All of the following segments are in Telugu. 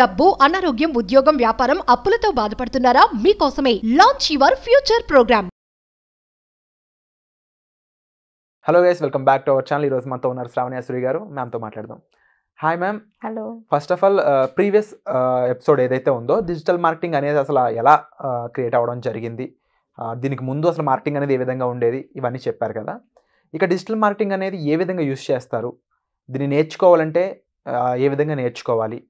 డబ్బు అనారోగ్యం ఉద్యోగం వ్యాపారం అప్పులతో బాధపడుతున్నారా మీకోసమే launch your future program hello guys welcome back to our channel ఈరోజు మనతో ఉన్నారు శ్రావణ్య సూరి గారు మ్యామ్తో మాట్లాడదాం hi ma'am hello first of all previous episode ఏదైతే ఉందో డిజిటల్ మార్కెటింగ్ అనేది అసలు ఎలా క్రియేట్ uh, అవ్వడం జరిగింది uh, దీనికి ముందు అసలు మార్కెటింగ్ అనేది ఏ విధంగా ఉండేది ఇవన్నీ చెప్పారు కదా ఇక డిజిటల్ మార్కెటింగ్ అనేది ఏ విధంగా యూస్ చేస్తారు దీన్ని నేర్చుకోవాలంటే uh, ఏ విధంగా నేర్చుకోవాలి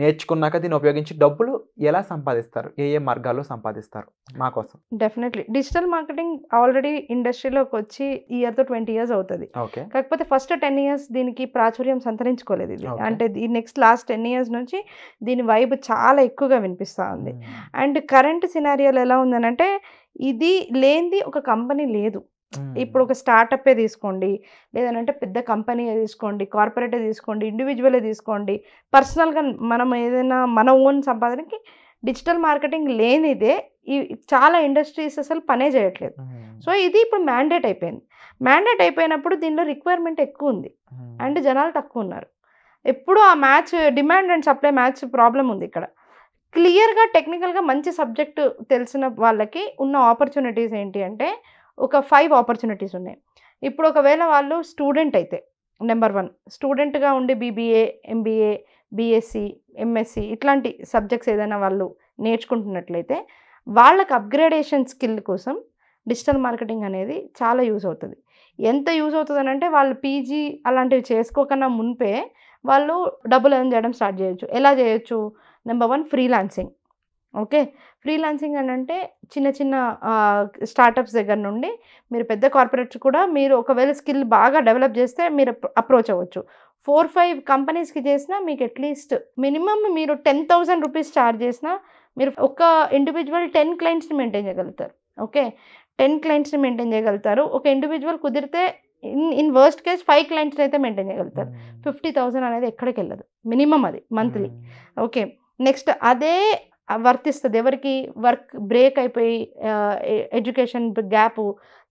నేర్చుకున్నాక దీన్ని ఉపయోగించి డబ్బులు ఎలా సంపాదిస్తారు ఏ ఏ మార్గాల్లో సంపాదిస్తారు మా కోసం డెఫినెట్లీ డిజిటల్ మార్కెటింగ్ ఆల్రెడీ ఇండస్ట్రీలోకి వచ్చి ఇయర్ తో ట్వంటీ ఇయర్స్ అవుతుంది ఓకే కాకపోతే ఫస్ట్ టెన్ ఇయర్స్ దీనికి ప్రాచుర్యం సంతరించుకోలేదు ఇది అంటే ఈ నెక్స్ట్ లాస్ట్ టెన్ ఇయర్స్ నుంచి దీని వైబ్ చాలా ఎక్కువగా వినిపిస్తూ ఉంది అండ్ కరెంట్ సినారియాలు ఎలా ఉందనంటే ఇది లేనిది ఒక కంపెనీ లేదు ఇప్పుడు ఒక స్టార్టప్పే తీసుకోండి లేదంటే పెద్ద కంపెనీయే తీసుకోండి కార్పొరేటే తీసుకోండి ఇండివిజువలే తీసుకోండి పర్సనల్గా మనం ఏదైనా మన ఓన్ సంపాదనకి డిజిటల్ మార్కెటింగ్ లేనిదే ఈ చాలా ఇండస్ట్రీస్ అసలు పనే చేయట్లేదు సో ఇది ఇప్పుడు మ్యాండేట్ అయిపోయింది మ్యాండేట్ అయిపోయినప్పుడు దీనిలో రిక్వైర్మెంట్ ఎక్కువ ఉంది అండ్ జనాలు తక్కువ ఉన్నారు ఎప్పుడు ఆ match demand and supply match problem ఉంది ఇక్కడ క్లియర్గా టెక్నికల్గా మంచి సబ్జెక్టు తెలిసిన వాళ్ళకి ఉన్న ఆపర్చునిటీస్ ఏంటి అంటే ఒక ఫైవ్ ఆపర్చునిటీస్ ఉన్నాయి ఇప్పుడు ఒకవేళ వాళ్ళు స్టూడెంట్ అయితే నెంబర్ వన్ స్టూడెంట్గా ఉండి బీబీఏ ఎంబీఏ బీఎస్సీ ఎంఎస్సి ఇట్లాంటి సబ్జెక్ట్స్ ఏదైనా వాళ్ళు నేర్చుకుంటున్నట్లయితే వాళ్ళకి అప్గ్రేడేషన్ స్కిల్ కోసం డిజిటల్ మార్కెటింగ్ అనేది చాలా యూజ్ అవుతుంది ఎంత యూజ్ అవుతుంది అంటే వాళ్ళు పీజీ అలాంటివి చేసుకోకన్నా మునిపే వాళ్ళు డబ్బులు ఏం చేయడం స్టార్ట్ చేయొచ్చు ఎలా చేయొచ్చు number one freelancing okay freelancing అని అంటే చిన్న చిన్న స్టార్టప్స్ దగ్గర నుండి మీరు పెద్ద కార్పొరేట్స్ కూడా మీరు ఒకవేళ స్కిల్ బాగా డెవలప్ చేస్తే మీరు అప్రోచ్ అవ్వచ్చు ఫోర్ ఫైవ్ కంపెనీస్కి చేసినా మీకు అట్లీస్ట్ మినిమమ్ మీరు టెన్ థౌజండ్ రూపీస్ ఛార్జ్ చేసినా మీరు ఒక ఇండివిజువల్ టెన్ క్లయింట్స్ని మెయింటైన్ చేయగలుగుతారు ఓకే టెన్ క్లయింట్స్ని మెయింటైన్ చేయగలుగుతారు ఒక ఇండివిజువల్ కుదిరితే in in worst case five క్లయింట్స్ని అయితే మెయింటైన్ చేయగలుగుతారు ఫిఫ్టీ థౌజండ్ అనేది ఎక్కడికి వెళ్ళదు మినిమం అది మంత్లీ ఓకే నెక్స్ట్ అదే వర్తిస్తుంది ఎవరికి వర్క్ బ్రేక్ అయిపోయి ఎడ్యుకేషన్ గ్యాప్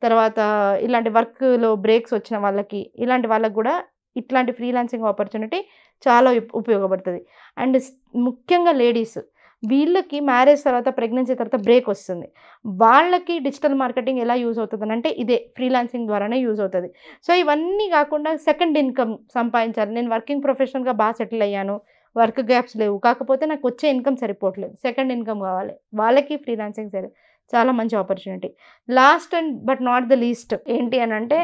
తర్వాత ఇలాంటి వర్క్లో బ్రేక్స్ వచ్చిన వాళ్ళకి ఇలాంటి వాళ్ళకి కూడా ఇట్లాంటి ఫ్రీలాన్సింగ్ ఆపర్చునిటీ చాలా ఉపయోగపడుతుంది అండ్ ముఖ్యంగా లేడీస్ వీళ్ళకి మ్యారేజ్ తర్వాత ప్రెగ్నెన్సీ తర్వాత బ్రేక్ వస్తుంది వాళ్ళకి డిజిటల్ మార్కెటింగ్ ఎలా యూజ్ అవుతుంది అంటే ఇదే ఫ్రీలాన్సింగ్ ద్వారానే యూజ్ అవుతుంది సో ఇవన్నీ కాకుండా సెకండ్ ఇన్కమ్ సంపాదించాలి నేను వర్కింగ్ ప్రొఫెషనల్గా బాగా సెటిల్ అయ్యాను వర్క్ గ్యాప్స్ లేవు కాకపోతే నాకు వచ్చే ఇన్కమ్ సరిపోవట్లేదు సెకండ్ ఇన్కమ్ కావాలి వాళ్ళకి ఫ్రీలాన్సింగ్ సరే చాలా మంచి opportunity last and but not the least ఏంటి అని అంటే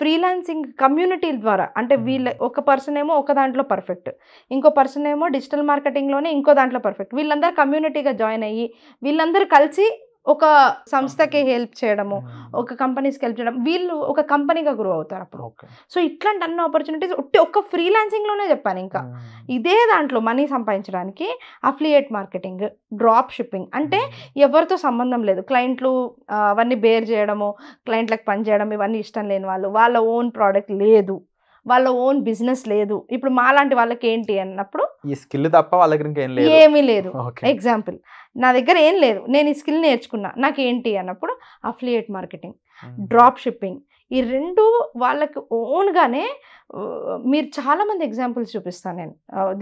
ఫ్రీలాన్సింగ్ కమ్యూనిటీల ద్వారా అంటే వీళ్ళ ఒక పర్సన్ ఏమో ఒక దాంట్లో పర్ఫెక్ట్ ఇంకో పర్సన్ ఏమో డిజిటల్ మార్కెటింగ్లోనే ఇంకో దాంట్లో పర్ఫెక్ట్ వీళ్ళందరూ కమ్యూనిటీగా జాయిన్ అయ్యి వీళ్ళందరూ కలిసి ఒక సంస్థకి హెల్ప్ చేయడము hmm. ఒక కంపెనీస్కి హెల్ప్ చేయడం వీళ్ళు ఒక కంపెనీగా గ్రో అవుతారు అప్పుడు సో ఇట్లాంటి అన్ని ఆపర్చునిటీస్ ఒట్టి ఒక్క ఫ్రీలాన్సింగ్లోనే చెప్పాను ఇంకా hmm. ఇదే దాంట్లో మనీ సంపాదించడానికి అఫ్లియేట్ మార్కెటింగ్ డ్రాప్ షిప్పింగ్ అంటే hmm. ఎవరితో సంబంధం లేదు క్లయింట్లు అవన్నీ బేర్ చేయడము క్లయింట్లకు పనిచేయడం ఇవన్నీ ఇష్టం లేని వాళ్ళు వాళ్ళ ఓన్ ప్రోడక్ట్ లేదు వాళ్ళ ఓన్ బిజినెస్ లేదు ఇప్పుడు మాలాంటి వాళ్ళకి ఏంటి అన్నప్పుడు ఈ స్కిల్ తప్ప వాళ్ళ ఏమీ లేదు ఎగ్జాంపుల్ నా దగ్గర ఏం లేదు నేను ఈ స్కిల్ నేర్చుకున్నా నాకు ఏంటి అన్నప్పుడు అఫ్లియేట్ మార్కెటింగ్ డ్రాప్ షిప్పింగ్ ఈ రెండు వాళ్ళకి ఓన్గానే మీరు చాలామంది ఎగ్జాంపుల్స్ చూపిస్తాను నేను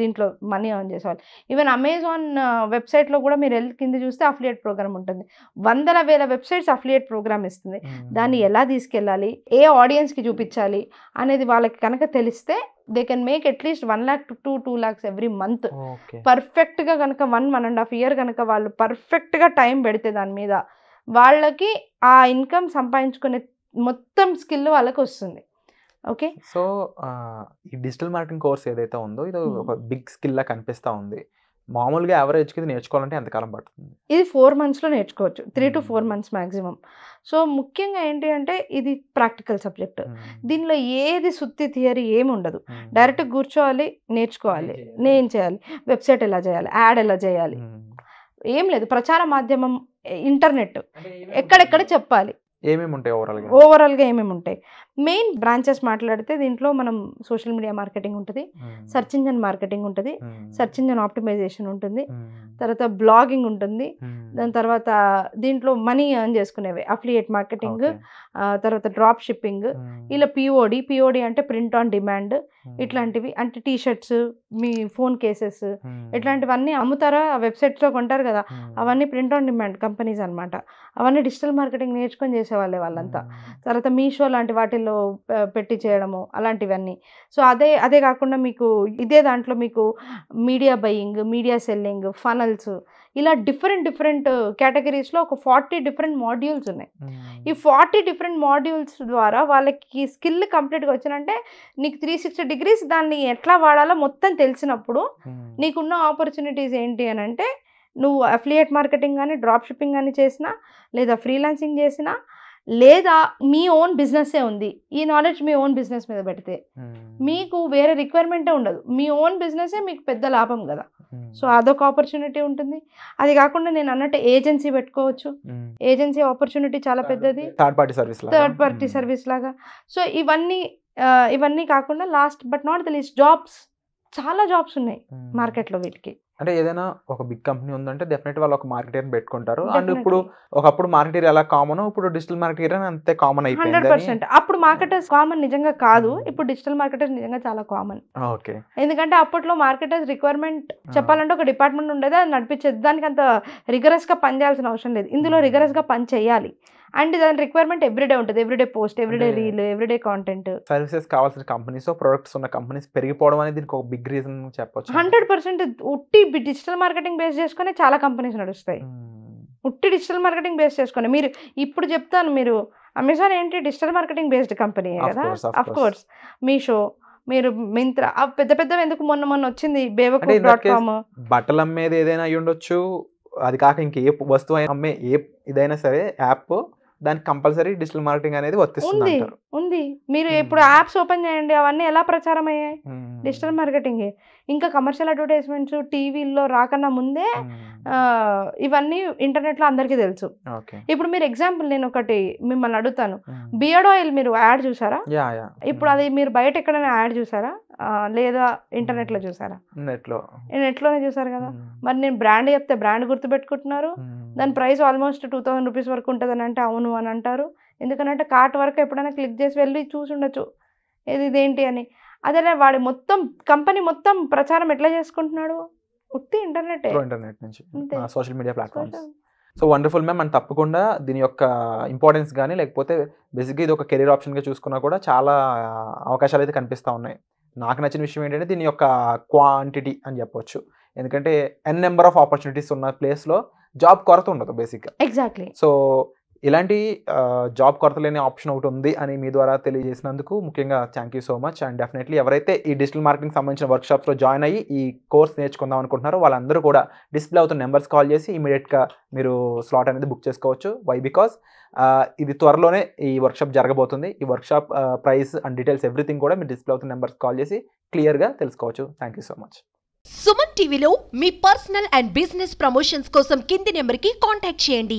దీంట్లో మనీ ఆన్ చేసేవాళ్ళు ఈవెన్ అమెజాన్ వెబ్సైట్లో కూడా మీరు వెళ్ళి కింద చూస్తే అఫిలియేట్ ప్రోగ్రామ్ ఉంటుంది వందల వేల వెబ్సైట్స్ అఫిలియేట్ ప్రోగ్రామ్ ఇస్తుంది దాన్ని ఎలా తీసుకెళ్ళాలి ఏ ఆడియన్స్కి చూపించాలి అనేది వాళ్ళకి కనుక తెలిస్తే they can make at least one lakh to two two lakhs every month పర్ఫెక్ట్గా కనుక one one and half year కనుక వాళ్ళు పర్ఫెక్ట్గా టైం పెడితే దాని మీద వాళ్ళకి ఆ ఇన్కమ్ సంపాదించుకునే మొత్తం స్కిల్ వాళ్ళకి వస్తుంది ఓకే సో ఈ డిజిటల్ మార్కెటింగ్ కోర్స్ ఏదైతే ఉందో ఇది ఒక బిగ్ స్కిల్ లా కనిపిస్తూ ఉంది మామూలుగా యావరేజ్ కింద నేర్చుకోవాలంటే ఎంతకాలం పడుతుంది ఇది ఫోర్ మంత్స్లో నేర్చుకోవచ్చు three to four months maximum so ముఖ్యంగా ఏంటి అంటే ఇది ప్రాక్టికల్ సబ్జెక్ట్ దీనిలో ఏది సుత్తి థియరీ ఏమి ఉండదు డైరెక్ట్ కూర్చోవాలి నేర్చుకోవాలి నేను చేయాలి వెబ్సైట్ ఎలా చేయాలి యాడ్ ఎలా చేయాలి ఏం లేదు ప్రచార మాధ్యమం ఇంటర్నెట్ ఎక్కడెక్కడ చెప్పాలి ఏమేమి ఉంటాయి ఓవరాల్గా ఓవరాల్గా ఏమేమి ఉంటాయి మెయిన్ బ్రాంచెస్ మాట్లాడితే దీంట్లో మనం సోషల్ మీడియా మార్కెటింగ్ ఉంటుంది సర్చ్ ఇంజన్ మార్కెటింగ్ ఉంటుంది సర్చ్ ఇంజన్ ఆప్టిమైజేషన్ ఉంటుంది తర్వాత బ్లాగింగ్ ఉంటుంది దాని తర్వాత దీంట్లో మనీ ఎర్న్ చేసుకునేవి అఫ్లియేట్ మార్కెటింగ్ తర్వాత డ్రాప్ షిప్పింగ్ ఇలా పిఓడి పిఓడి అంటే ప్రింట్ ఆన్ డిమాండ్ ఇట్లాంటివి అంటే టీ షర్ట్స్ మీ ఫోన్ కేసెస్ ఇట్లాంటివన్నీ అమ్ముతారా ఆ వెబ్సైట్స్లో కొంటారు కదా అవన్నీ ప్రింట్ ఆన్ డిమాండ్ కంపెనీస్ అనమాట అవన్నీ డిజిటల్ మార్కెటింగ్ నేర్చుకొని చేసేవాళ్ళే వాళ్ళంతా తర్వాత మీషో లాంటి వాటిల్లో ఆన్లైన్లో పెట్టి చేయడము అలాంటివన్నీ సో అదే అదే కాకుండా మీకు ఇదే దాంట్లో మీకు media buying media selling funnels ఇలా డిఫరెంట్ డిఫరెంట్ కేటగిరీస్లో ఒక ఫార్టీ డిఫరెంట్ మాడ్యూల్స్ ఉన్నాయి ఈ ఫార్టీ డిఫరెంట్ మాడ్యూల్స్ ద్వారా వాళ్ళకి స్కిల్ కంప్లీట్గా వచ్చినంటే నీకు త్రీ సిక్స్టీ డిగ్రీస్ దాన్ని ఎట్లా వాడాలో మొత్తం తెలిసినప్పుడు నీకున్న ఆపర్చునిటీస్ ఏంటి అని అంటే నువ్వు అఫిలియేట్ మార్కెటింగ్ కానీ డ్రాప్ షిప్పింగ్ కానీ చేసినా లేదా ఫ్రీలాన్సింగ్ చేసినా లేదా మీ ఓన్ బిజినెస్సే ఉంది ఈ నాలెడ్జ్ మీ ఓన్ బిజినెస్ మీద పెడితే hmm. మీకు వేరే రిక్వైర్మెంటే ఉండదు మీ ఓన్ బిజినెసే మీకు పెద్ద లాభం కదా hmm. సో అదొక ఆపర్చునిటీ ఉంటుంది అది కాకుండా నేను అన్నట్టు ఏజెన్సీ పెట్టుకోవచ్చు ఏజెన్సీ hmm. ఆపర్చునిటీ చాలా పెద్దది third party service third party service లాగా సో ఇవన్నీ ఇవన్నీ కాకుండా last but not the least jobs చాలా జాబ్స్ ఉన్నాయి మార్కెట్లో వీటికి అంటే ఏదైనా ఒక బిగ్ కంపెనీ ఉందంటే డెఫినెట్ వాళ్ళు ఒక మార్కెటర్ పెట్టుకుంటారు అండ్ ఇప్పుడు ఒకప్పుడు మార్కెటర్ ఎలా కామన్ ఇప్పుడు డిజిటల్ మార్కెటర్ అని అంతే కామన్ అయిపోయింది అప్పుడు మార్కెటర్స్ కామన్ నిజంగా కాదు hmm. ఇప్పుడు డిజిటల్ మార్కెటర్స్ నిజంగా చాలా కామన్ ఓకే ఎందుకంటే అప్పట్లో మార్కెటర్స్ రిక్వైర్మెంట్ చెప్పాలంటే ఒక డిపార్ట్మెంట్ ఉండేది అది నడిపించేది దానికి అంత రిగరస్ గా పని చేయాల్సిన అవసరం లేదు ఇందులో రిగరస్ hmm. గా పని చేయాలి అండ్ దాని రిక్వైర్మెంట్ ఎవ్రీడే ఉంటుంది everyday post everyday reel everyday content services కావాల్సిన కంపెనీస్ ప్రొడక్ట్స్ ఉన్న కంపెనీస్ పెరిగిపోవడం అనేది దీనికి ఒక బిగ్ రీజన్ చెప్పొచ్చు హండ్రెడ్ పర్సెంట్ ఉట్టి డిజిటల్ మార్కెటింగ్ బేస్ చేసుకుని చాలా కంపెనీస్ నడుస్తాయి hmm. ఉట్టి డిజిటల్ మార్కెటింగ్ బేస్ చేసుకుని మీరు ఇప్పుడు చెప్తాను మీరు అమెజాన్ ఏంటి డిజిటల్ మార్కెటింగ్ బేస్డ్ కంపెనీ కదా అఫ్ కోర్స్ మీషో మీరు మింత్రా పెద్ద పెద్ద ఎందుకు మొన్న మొన్న వచ్చింది బట్టలు అమ్మేది ఏదైనా అయ్యి ఉండొచ్చు అది కాక ఇంకే వస్తువు అయినా అమ్మే ఏ ఇదైనా సరే యాప్ దానికి కంపల్సరీ డిజిటల్ మార్కెటింగ్ అనేది వర్తిస్తుంది ఉంది మీరు ఇప్పుడు యాప్స్ ఓపెన్ చేయండి అవన్నీ ఎలా ప్రచారం అయ్యాయి డిజిటల్ మార్కెటింగ్ ఇంకా కమర్షియల్ అడ్వర్టైజ్మెంట్స్ టీవీల్లో రాకన్నా ముందే ఇవన్నీ ఇంటర్నెట్లో అందరికీ తెలుసు ఇప్పుడు మీరు ఎగ్జాంపుల్ నేను ఒకటి మిమ్మల్ని అడుగుతాను బియర్డ్ ఆయిల్ మీరు యాడ్ చూసారా ఇప్పుడు అది మీరు బయట ఎక్కడైనా యాడ్ చూసారా లేదా ఇంటర్నెట్లో చూసారా నెట్ లోనే చూసారు కదా మరి నేను బ్రాండ్ చెప్తే బ్రాండ్ గుర్తు పెట్టుకుంటున్నారు దాని price almost two thousand rupees వరకు ఉంటుందని అంటే అవును అని అంటారు ఎందుకంటే కార్ట్ వరకు ఎప్పుడైనా క్లిక్ చేసి వెళ్ళి చూసి ఉండొచ్చు ఇది ఇదేంటి అని అదే వాడి మొత్తం కంపెనీ మొత్తం ప్రచారం ఎట్లా చేసుకుంటున్నాడు ఉత్తి ఇంటర్నెట్ ఇంటర్నెట్ నుంచి social media platform so wonderful ma'am మనం తప్పకుండా దీని యొక్క ఇంపార్టెన్స్ కానీ లేకపోతే బేసిక్గా ఇది ఒక కెరీర్ ఆప్షన్గా చూసుకున్నా కూడా చాలా అవకాశాలు అయితే కనిపిస్తూ ఉన్నాయి నాకు నచ్చిన విషయం ఏంటంటే దీని యొక్క క్వాంటిటీ అని చెప్పొచ్చు ఎందుకంటే ఎన్ నెంబర్ ఆఫ్ ఆపర్చునిటీస్ ఉన్న ప్లేస్లో జాబ్ కొరత ఉండదు బేసిక్గా ఎగ్జాక్ట్లీ సో ఇలాంటి జాబ్ కొరత లేని ఆప్షన్ ఒకటి ఉంది అని మీ ద్వారా తెలియజేసినందుకు ముఖ్యంగా thank you so much and definitely ఎవరైతే ఈ డిజిటల్ మార్కెటింగ్ సంబంధించిన వర్క్షాప్స్లో జాయిన్ అయ్యి ఈ కోర్స్ నేర్చుకుందాం అనుకుంటున్నారో వాళ్ళందరూ కూడా డిస్ప్లే అవుతున్న నెంబర్స్ కాల్ చేసి ఇమీడియట్గా మీరు స్లాట్ అనేది బుక్ చేసుకోవచ్చు వై బికాస్ ఇది త్వరలోనే ఈ వర్క్షాప్ జరగబోతుంది ఈ workshop price and details everything కూడా మీరు డిస్ప్లే అవుతున్న నెంబర్స్ కాల్ చేసి క్లియర్గా తెలుసుకోవచ్చు thank you so much Suman టీవీలో మీ పర్సనల్ అండ్ బిజినెస్ ప్రమోషన్స్ కోసం కింది నెంబర్కి కాంటాక్ట్ చేయండి